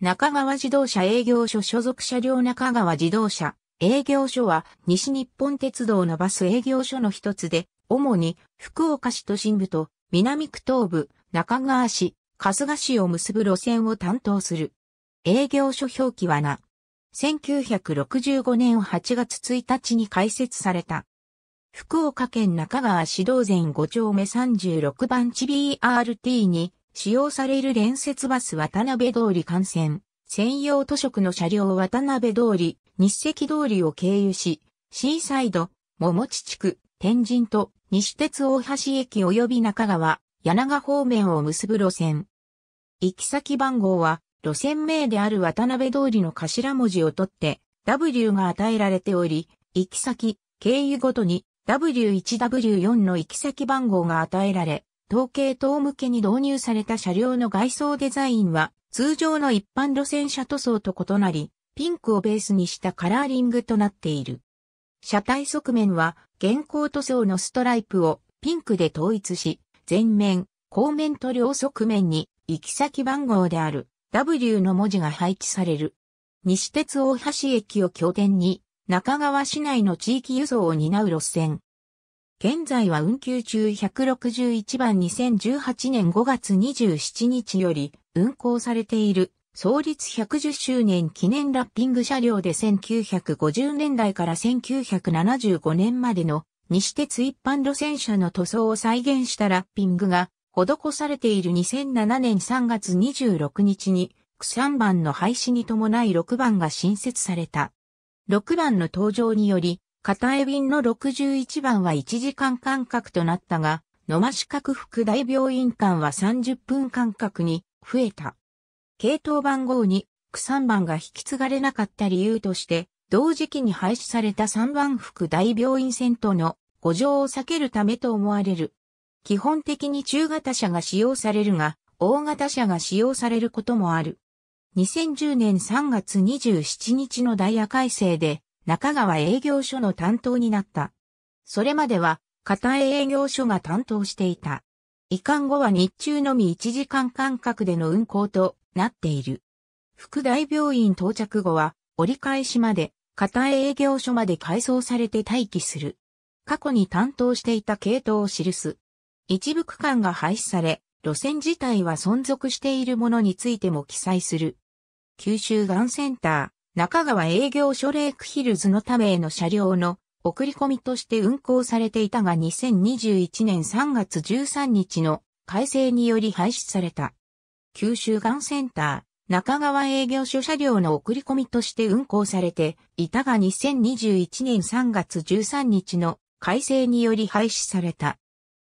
中川自動車営業所所属車両中川自動車営業所は西日本鉄道のバス営業所の一つで、主に福岡市都心部と南区東部、中川市、春日市を結ぶ路線を担当する。営業所表記はな。1965年8月1日に開設された。福岡県中川市道前5丁目36番地 BRT に使用される連接バス渡辺通り幹線、専用都食の車両渡辺通り、日赤通りを経由し、シーサイド、桃地地区、天神と西鉄大橋駅及び中川、柳川方面を結ぶ路線。行き先番号は、路線名である渡辺通りの頭文字を取って、W が与えられており、行き先、経由ごとに W1W4 の行き先番号が与えられ、統計等向けに導入された車両の外装デザインは、通常の一般路線車塗装と異なり、ピンクをベースにしたカラーリングとなっている。車体側面は、現行塗装のストライプをピンクで統一し、前面、後面と両側面に、行き先番号である W の文字が配置される。西鉄大橋駅を拠点に、中川市内の地域輸送を担う路線、現在は運休中161番2018年5月27日より運行されている創立110周年記念ラッピング車両で1950年代から1975年までの西鉄一般路線車の塗装を再現したラッピングが施されている2007年3月26日に区3番の廃止に伴い6番が新設された。6番の登場により片江便の61番は1時間間隔となったが、野間市各副大病院間は30分間隔に増えた。系統番号に区3番が引き継がれなかった理由として、同時期に廃止された3番副大病院線との誤乗を避けるためと思われる。基本的に中型車が使用されるが、大型車が使用されることもある。2010年3月27日のダイヤ改正で、中川営業所の担当になった。それまでは、片江営業所が担当していた。移管後は日中のみ1時間間隔での運行となっている。副大病院到着後は、折り返しまで、片江営業所まで改装されて待機する。過去に担当していた系統を記す。一部区間が廃止され、路線自体は存続しているものについても記載する。九州がんセンター。中川営業所レークヒルズのためへの車両の送り込みとして運行されていたが2021年3月13日の改正により廃止された。九州ガンセンター、中川営業所車両の送り込みとして運行されていたが2021年3月13日の改正により廃止された。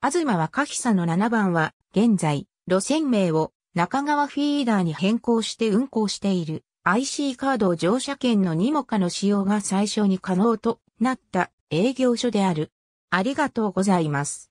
東若久の7番は現在路線名を中川フィーダーに変更して運行している。IC カード乗車券のにもかの使用が最初に可能となった営業所である。ありがとうございます。